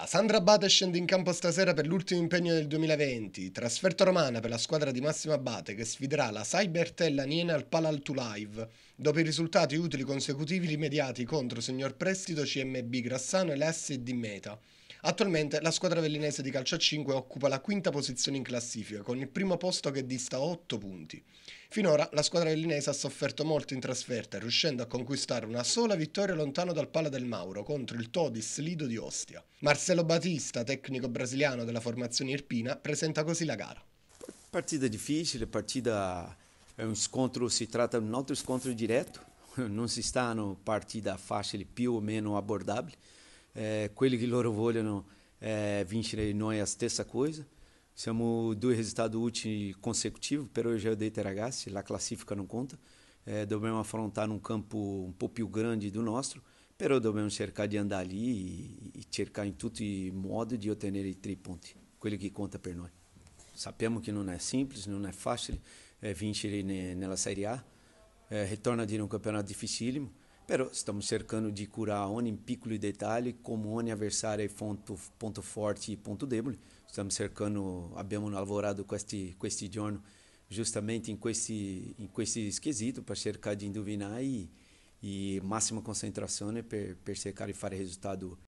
La Sandra Abate scende in campo stasera per l'ultimo impegno del 2020, trasferta romana per la squadra di Massimo Abate che sfiderà la Cybertella Niena al Palal to Live, dopo i risultati utili consecutivi rimediati contro Signor Prestito, CMB Grassano e l'SD Meta. Attualmente la squadra vellinese di calcio a 5 occupa la quinta posizione in classifica, con il primo posto che dista 8 punti. Finora la squadra vellinese ha sofferto molto in trasferta, riuscendo a conquistare una sola vittoria lontano dal Pala del Mauro contro il Todis Lido di Ostia. Marcelo Batista, tecnico brasiliano della formazione irpina, presenta così la gara. Partita difficile, partita è un scontro, si tratta di un altro scontro diretto, non si stanno partite facili più o meno abbordabili. É, eh, quelli che loro vogliono eh, é, vincere non né, è é la stessa cosa. Siamo due risultati utili consecutivi, però io ho detto ragazzi, la classifica non conta. Eh, dobbiamo affrontare un campo un po' più grande do nostro, però dobbiamo cercare di andare lì e, e cercare in tutti i modi di ottenere i tre punti, quello che conta per noi. Sappiamo che non è semplice, non è facile eh, vincere ne, né, nella Serie A, eh, ritorna di un campionato difficilissimo, Pero estamos cercando de curar ogni piccolo detalhe, como ogni avversario è ponto, ponto forte e ponto débil Estamos cercando, com este com este giorno, justamente in esse, in esse esquisito para cercar de indovinare e, e concentração concentrazione né, per, per cercare di fare resultado